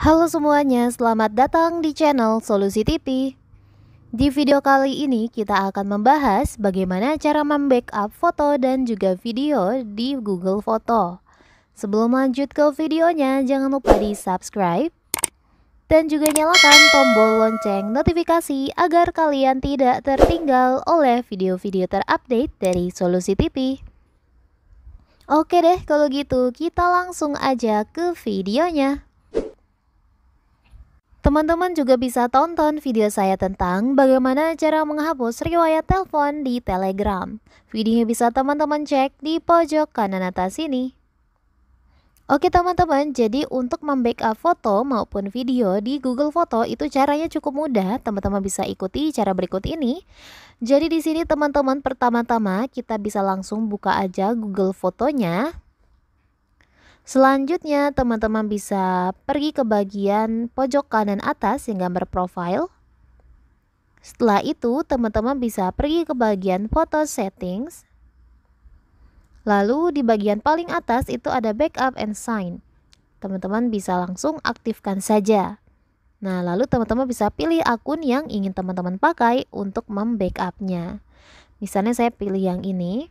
Halo semuanya, selamat datang di channel Solusi TV. Di video kali ini kita akan membahas bagaimana cara membackup foto dan juga video di Google Foto. Sebelum lanjut ke videonya, jangan lupa di subscribe dan juga nyalakan tombol lonceng notifikasi agar kalian tidak tertinggal oleh video-video terupdate dari Solusi TV. Oke deh, kalau gitu kita langsung aja ke videonya. Teman-teman juga bisa tonton video saya tentang bagaimana cara menghapus riwayat telepon di Telegram. Videonya bisa teman-teman cek di pojok kanan atas ini. Oke teman-teman, jadi untuk membackup foto maupun video di Google Foto itu caranya cukup mudah. Teman-teman bisa ikuti cara berikut ini. Jadi di sini teman-teman pertama-tama kita bisa langsung buka aja Google Fotonya. Selanjutnya, teman-teman bisa pergi ke bagian pojok kanan atas yang gambar profile. Setelah itu, teman-teman bisa pergi ke bagian foto settings. Lalu di bagian paling atas itu ada backup and sign. Teman-teman bisa langsung aktifkan saja. Nah, lalu teman-teman bisa pilih akun yang ingin teman-teman pakai untuk membackupnya. Misalnya saya pilih yang ini.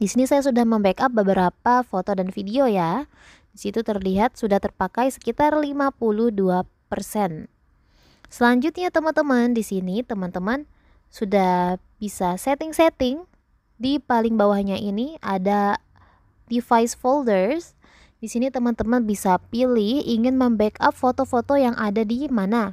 Di sini saya sudah membackup beberapa foto dan video ya. Di situ terlihat sudah terpakai sekitar 52%. Selanjutnya teman-teman, di sini teman-teman sudah bisa setting-setting. Di paling bawahnya ini ada device folders. Di sini teman-teman bisa pilih ingin membackup foto-foto yang ada di mana.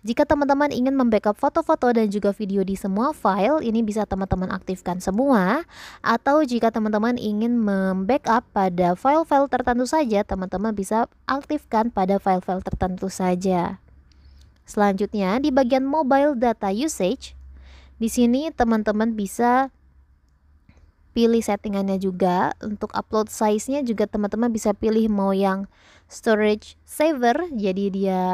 Jika teman-teman ingin membackup foto-foto dan juga video di semua file, ini bisa teman-teman aktifkan semua. Atau jika teman-teman ingin membackup pada file-file tertentu saja, teman-teman bisa aktifkan pada file-file tertentu saja. Selanjutnya, di bagian mobile data usage, di sini teman-teman bisa pilih settingannya juga. Untuk upload size-nya juga teman-teman bisa pilih mau yang storage saver, jadi dia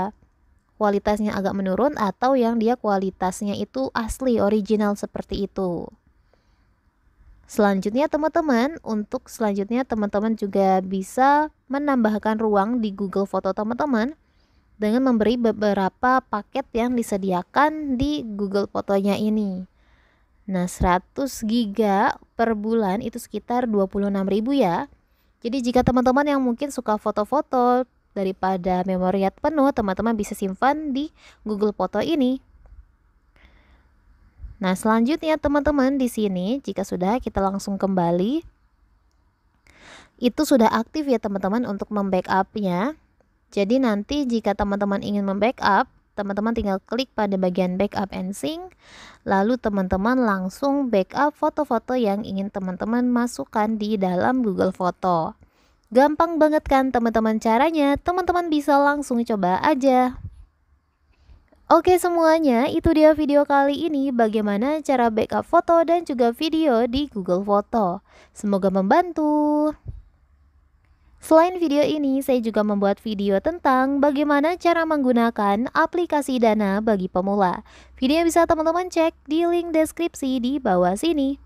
kualitasnya agak menurun atau yang dia kualitasnya itu asli original seperti itu. Selanjutnya teman-teman, untuk selanjutnya teman-teman juga bisa menambahkan ruang di Google Foto teman-teman dengan memberi beberapa paket yang disediakan di Google Fotonya ini. Nah, 100 GB per bulan itu sekitar 26.000 ya. Jadi jika teman-teman yang mungkin suka foto-foto daripada memori yang penuh, teman-teman bisa simpan di Google Foto ini. Nah, selanjutnya teman-teman di sini jika sudah kita langsung kembali itu sudah aktif ya teman-teman untuk membackupnya. Jadi nanti jika teman-teman ingin membackup, teman-teman tinggal klik pada bagian backup and sync, lalu teman-teman langsung backup foto-foto yang ingin teman-teman masukkan di dalam Google Foto. Gampang banget kan teman-teman caranya, teman-teman bisa langsung coba aja. Oke semuanya, itu dia video kali ini bagaimana cara backup foto dan juga video di Google Foto. Semoga membantu. Selain video ini, saya juga membuat video tentang bagaimana cara menggunakan aplikasi Dana bagi pemula. Video bisa teman-teman cek di link deskripsi di bawah sini.